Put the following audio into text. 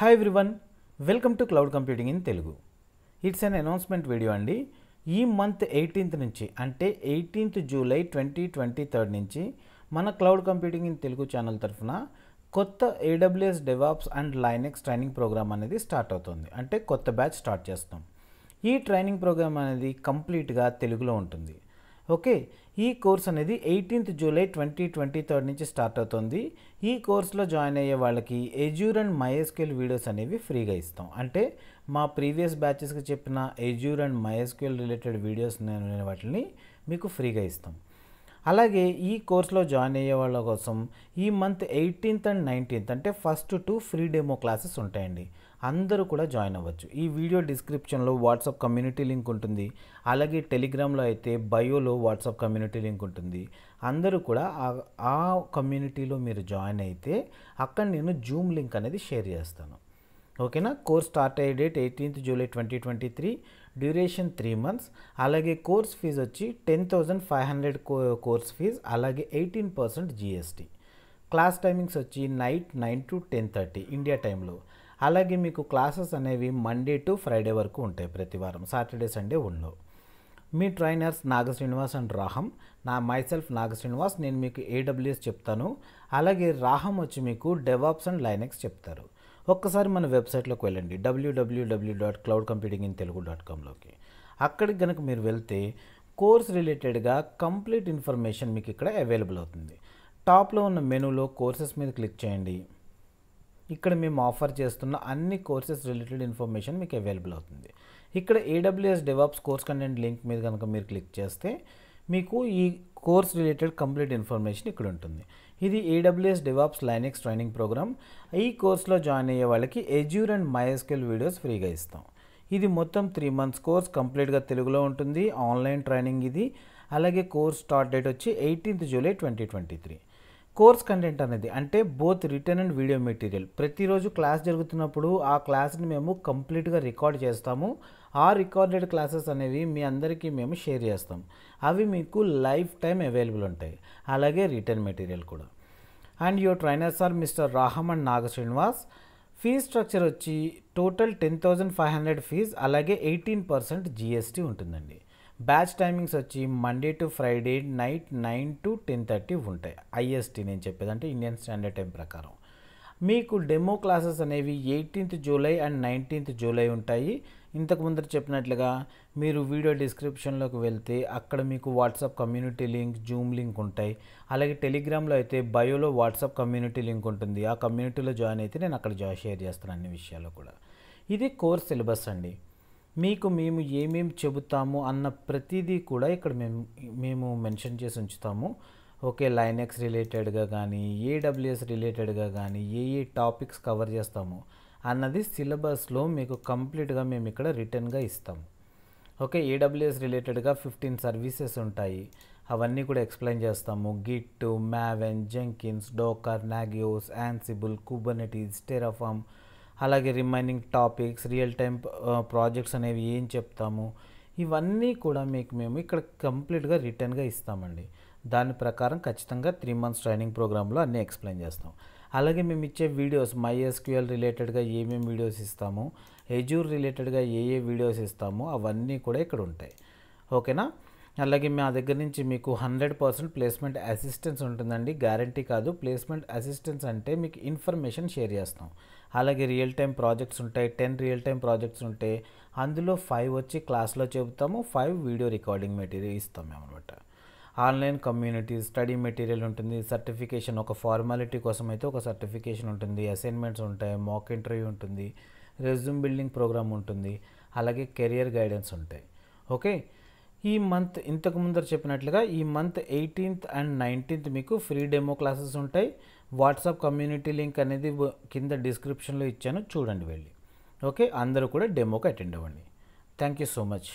hi everyone welcome to cloud computing in Telugu it's an announcement video అండి ఈ month eighteenth నుంచి అంటే eighteenth July twenty twenty third నుంచి మన cloud computing in Telugu channel తరఫున కొత్త AWS DevOps and Linux training program అనేది start అవుతుంది అంటే కొత్త బ్యాచ్ స్టార్ట్ చేస్తాం ఈ ట్రైనింగ్ ప్రోగ్రామ్ అనేది కంప్లీట్గా తెలుగులో ఉంటుంది ఓకే ఈ కోర్స్ అనేది eighteenth July twenty twenty third నుంచి స్టార్ట్ అవుతుంది ఈ కోర్స్లో జాయిన్ అయ్యే వాళ్ళకి ఎజ్యూర్ అండ్ మైఎస్క్యూల్ వీడియోస్ అనేవి ఫ్రీగా ఇస్తాం అంటే మా ప్రీవియస్ బ్యాచెస్కి చెప్పిన Azure and MySQL related videos నేను వాటిని మీకు ఫ్రీగా ఇస్తాం అలాగే ఈ కోర్స్లో జాయిన్ అయ్యే వాళ్ళ కోసం ఈ మంత్ ఎయిటీన్త్ అండ్ నైన్టీన్త్ అంటే first two free demo classes ఉంటాయండి అందరూ కూడా జాయిన్ అవ్వచ్చు ఈ వీడియో డిస్క్రిప్షన్లో వాట్సాప్ కమ్యూనిటీ లింక్ ఉంటుంది అలాగే టెలిగ్రామ్లో అయితే బయోలో వాట్సాప్ కమ్యూనిటీ లింక్ ఉంటుంది అందరూ కూడా ఆ కమ్యూనిటీలో మీరు జాయిన్ అయితే అక్కడ నేను జూమ్ లింక్ అనేది షేర్ చేస్తాను ఓకేనా కోర్స్ స్టార్ట్ అయ్యే date eighteenth July twenty twenty three duration three months అలాగే కోర్స్ ఫీజు వచ్చి ten thousand five hundred course fee అలాగే eighteen percent GST class timings వచ్చి night nine to ten thirty India టైంలో అలాగే మీకు క్లాసెస్ అనేవి Monday to Friday వరకు ఉంటాయి ప్రతి వారం సాటర్డే సండే ఉండవు మీ ట్రైనర్స్ నాగ శ్రీనివాస్ అండ్ రాహం నా మైసెల్ఫ్ నాగ శ్రీనివాస్ నేను మీకు ఏడబ్ల్యూఎస్ చెప్తాను అలాగే రాహం వచ్చి మీకు డెవాప్స్ అండ్ లైనెక్స్ చెప్తారు ఒక్కసారి మన వెబ్సైట్లోకి వెళ్ళండి డబ్ల్యూడబ్ల్యూడబ్ల్యూ dot cloud computing in Telugu dot కామ్లోకి అక్కడికి కనుక మీరు వెళ్తే కోర్స్ రిలేటెడ్గా కంప్లీట్ ఇన్ఫర్మేషన్ మీకు ఇక్కడ అవైలబుల్ అవుతుంది టాప్లో ఉన్న మెనూలో కోర్సెస్ మీద క్లిక్ చేయండి ఇక్కడ మేము ఆఫర్ చేస్తున్న అన్ని కోర్సెస్ రిలేటెడ్ ఇన్ఫర్మేషన్ మీకు అవైలబుల్ అవుతుంది ఇక్కడ AWS DevOps course content link మీద కనుక మీరు క్లిక్ చేస్తే మీకు ఈ కోర్స్ రిలేటెడ్ కంప్లీట్ ఇన్ఫర్మేషన్ ఇక్కడ ఉంటుంది ఇది AWS DevOps Linux training program ఈ కోర్స్లో జాయిన్ అయ్యే వాళ్ళకి ఎజ్యూర్ అండ్ మైఎస్కెల్ వీడియోస్ ఫ్రీగా ఇస్తాం ఇది మొత్తం త్రీ మంత్స్ కోర్స్ కంప్లీట్గా తెలుగులో ఉంటుంది ఆన్లైన్ ట్రైనింగ్ ఇది అలాగే కోర్స్ స్టార్ట్ డేట్ వచ్చి eighteenth July twenty twenty three course content అనేది అంటే both written and video material ప్రతిరోజు క్లాస్ జరుగుతున్నప్పుడు ఆ క్లాస్ని మేము కంప్లీట్గా రికార్డ్ చేస్తాము ఆ రికార్డెడ్ క్లాసెస్ అనేవి మీ అందరికీ మేము షేర్ చేస్తాం అవి మీకు లైఫ్ టైం అవైలబుల్ ఉంటాయి అలాగే రిటర్న్ మెటీరియల్ కూడా and your trainers are Mister Rahman Naga Srinivas fee structure వచ్చి total ten thousand five hundred fee అలాగే ఎయిటీన్ పర్సెంట్ జిఎస్టీ ఉంటుందండి బ్యాచ్ టైమింగ్స్ వచ్చి Monday to Friday night nine to ten thirty ఉంటాయి IST నేను చెప్పేది అంటే ఇండియన్ స్టాండర్డ్ టైం ప్రకారం మీకు డెమో క్లాసెస్ అనేవి eighteenth July and nineteenth July ఉంటాయి ఇంతకు ముందర చెప్పినట్లుగా మీరు వీడియో డిస్క్రిప్షన్లోకి వెళ్తే అక్కడ మీకు WhatsApp community link Zoom link ఉంటాయి అలాగే టెలిగ్రామ్లో అయితే బయోలో వాట్సాప్ కమ్యూనిటీ లింక్ ఉంటుంది ఆ కమ్యూనిటీలో జాయిన్ అయితే నేను అక్కడ జాయిన్ షేర్ చేస్తాను అన్ని విషయాల్లో కూడా ఇది కోర్స్ సిలబస్ అండి మీకు మేము ఏమేమి చెబుతాము అన్న ప్రతిదీ కూడా ఇక్కడ మేము మేము మెన్షన్ చేసి ఉంచుతాము ఓకే లైనెక్స్ రిలేటెడ్గా కానీ ఏడబ్ల్యూఎస్ రిలేటెడ్గా కానీ ఏ ఏ టాపిక్స్ కవర్ చేస్తాము అన్నది సిలబస్లో మీకు కంప్లీట్గా మేము ఇక్కడ రిటర్న్గా ఇస్తాము ఓకే ఏడబ్ల్యూఎస్ రిలేటెడ్గా ఫిఫ్టీన్ సర్వీసెస్ ఉంటాయి అవన్నీ కూడా ఎక్స్ప్లెయిన్ చేస్తాము Git Maven Jenkins Docker Nagios Ansible Kubernetes Terraform అలాగే remaining topics real time projects అనేవి ఏం చెప్తాము ఇవన్నీ కూడా మీకు మేము ఇక్కడ కంప్లీట్గా రిటర్న్గా ఇస్తామండి దాని ప్రకారం ఖచ్చితంగా త్రీ మంత్స్ ట్రైనింగ్ ప్రోగ్రాంలో అన్నీ ఎక్స్ప్లెయిన్ చేస్తాం అలాగే మేము ఇచ్చే వీడియోస్ మైఎస్క్యూఎల్ రిలేటెడ్గా ఏమేమి వీడియోస్ ఇస్తాము ఎజ్యూర్ రిలేటెడ్గా ఏ ఏ వీడియోస్ ఇస్తాము అవన్నీ కూడా ఇక్కడ ఉంటాయి ఓకేనా అలాగే మా దగ్గర నుంచి మీకు హండ్రెడ్ పర్సెంట్ ప్లేస్మెంట్ అసిస్టెన్స్ ఉంటుందండి గ్యారంటీ కాదు ప్లేస్మెంట్ అసిస్టెన్స్ అంటే మీకు ఇన్ఫర్మేషన్ షేర్ చేస్తాం అలాగే రియల్ టైం ప్రాజెక్ట్స్ ఉంటాయి టెన్ రియల్ టైం ప్రాజెక్ట్స్ ఉంటాయి అందులో ఫైవ్ వచ్చి క్లాస్లో చెబుతాము ఫైవ్ వీడియో రికార్డింగ్ మెటీరియల్ ఇస్తాము అనమాట ఆన్లైన్ కమ్యూనిటీ స్టడీ మెటీరియల్ ఉంటుంది సర్టిఫికేషన్ ఒక ఫార్మాలిటీ కోసం అయితే ఒక సర్టిఫికేషన్ ఉంటుంది అసైన్మెంట్స్ ఉంటాయి మాక్ ఇంటర్వ్యూ ఉంటుంది రెజ్యూమ్ బిల్డింగ్ ప్రోగ్రామ్ ఉంటుంది అలాగే కెరియర్ గైడెన్స్ ఉంటాయి ఓకే ఈ మంత్ ఇంతకు ముందర చెప్పినట్లుగా ఈ మంత్ ఎయిటీన్త్ అండ్ నైన్టీన్త్ మీకు ఫ్రీ డెమో క్లాసెస్ ఉంటాయి వాట్సాప్ కమ్యూనిటీ లింక్ అనేది కింద డిస్క్రిప్షన్లో ఇచ్చాను చూడండి వెళ్ళి ఓకే అందరూ కూడా డెమోకి అటెండ్ అవ్వండి థ్యాంక్ యూ సో మచ్